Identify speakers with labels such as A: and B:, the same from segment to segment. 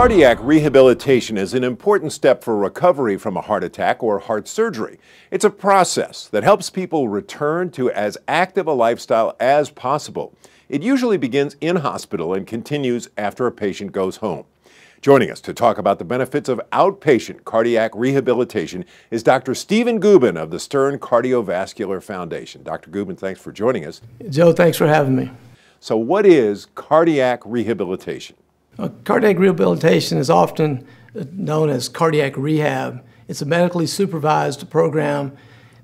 A: Cardiac rehabilitation is an important step for recovery from a heart attack or heart surgery. It's a process that helps people return to as active a lifestyle as possible. It usually begins in hospital and continues after a patient goes home. Joining us to talk about the benefits of outpatient cardiac rehabilitation is Dr. Stephen Gubin of the Stern Cardiovascular Foundation. Dr. Gubin, thanks for joining us. Joe, thanks for having me. So, what is cardiac rehabilitation? Uh, cardiac rehabilitation is often uh, known as cardiac
B: rehab. It's a medically supervised program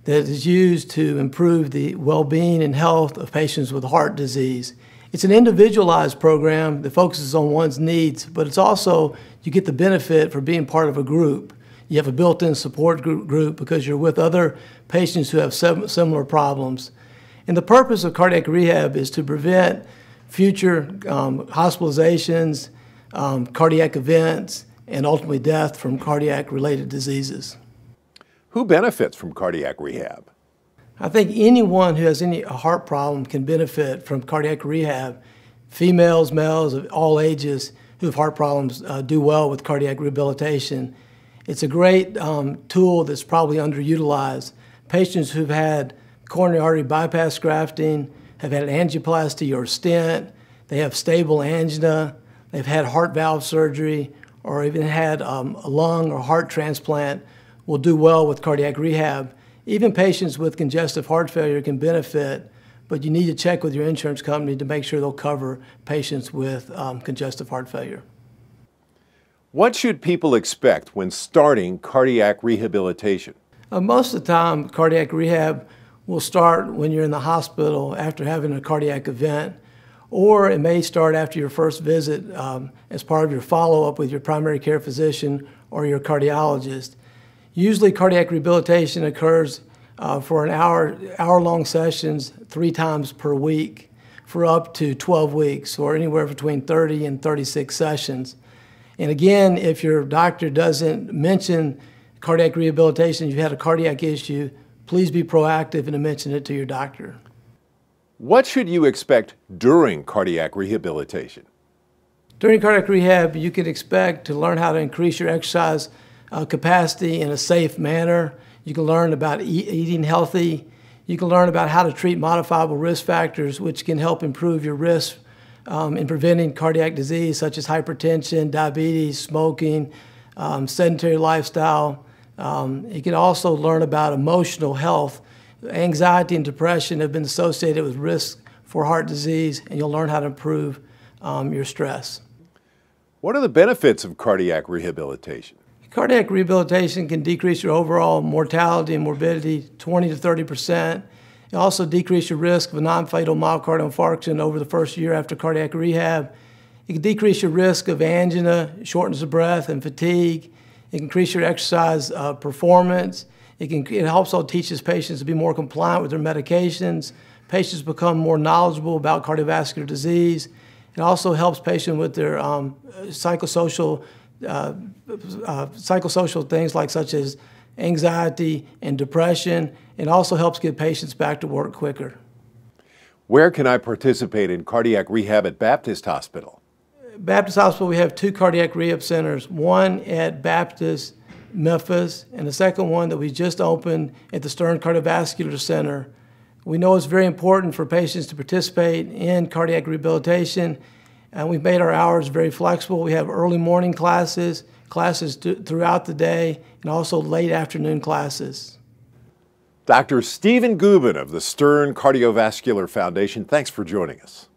B: that is used to improve the well-being and health of patients with heart disease. It's an individualized program that focuses on one's needs, but it's also you get the benefit for being part of a group. You have a built-in support group because you're with other patients who have similar problems. And the purpose of cardiac rehab is to prevent future um, hospitalizations um, cardiac events, and ultimately death from cardiac
A: related diseases. Who benefits from cardiac rehab?
B: I think anyone who has any heart problem can benefit from cardiac rehab. Females, males of all ages who have heart problems uh, do well with cardiac rehabilitation. It's a great um, tool that's probably underutilized. Patients who've had coronary artery bypass grafting, have had angioplasty or stent, they have stable angina, they've had heart valve surgery or even had um, a lung or heart transplant will do well with cardiac rehab. Even patients with congestive heart failure can benefit, but you need to check with your insurance company to make sure they'll cover patients with um, congestive heart failure.
A: What should people expect when starting cardiac rehabilitation?
B: Uh, most of the time, cardiac rehab will start when you're in the hospital after having a cardiac event or it may start after your first visit um, as part of your follow-up with your primary care physician or your cardiologist. Usually cardiac rehabilitation occurs uh, for an hour, hour-long sessions three times per week for up to 12 weeks or anywhere between 30 and 36 sessions. And again, if your doctor doesn't mention cardiac rehabilitation, you've had a cardiac issue, please be proactive and mention it to your
A: doctor. What should you expect during cardiac rehabilitation?
B: During cardiac rehab, you can expect to learn how to increase your exercise uh, capacity in a safe manner. You can learn about e eating healthy. You can learn about how to treat modifiable risk factors, which can help improve your risk um, in preventing cardiac disease such as hypertension, diabetes, smoking, um, sedentary lifestyle. Um, you can also learn about emotional health Anxiety and depression have been associated with risk for heart disease, and you'll learn how to improve um, your stress.
A: What are the benefits of cardiac rehabilitation?
B: Cardiac rehabilitation can decrease your overall mortality and morbidity 20 to 30 percent. It also decrease your risk of a non-fatal myocardial infarction over the first year after cardiac rehab. It can decrease your risk of angina, shortness of breath, and fatigue. It can increase your exercise uh, performance. It, can, it helps all teaches patients to be more compliant with their medications. Patients become more knowledgeable about cardiovascular disease. It also helps patients with their um, psychosocial, uh, uh, psychosocial things like such as anxiety and depression. It also helps get patients back to work quicker.
A: Where can I participate in cardiac rehab at Baptist Hospital?
B: Baptist Hospital, we have two cardiac rehab centers, one at Baptist Memphis, and the second one that we just opened at the Stern Cardiovascular Center. We know it's very important for patients to participate in cardiac rehabilitation, and we've made our hours very flexible. We have early morning classes, classes throughout the day, and also late afternoon classes.
A: Dr. Stephen Gubin of the Stern Cardiovascular Foundation, thanks for joining us.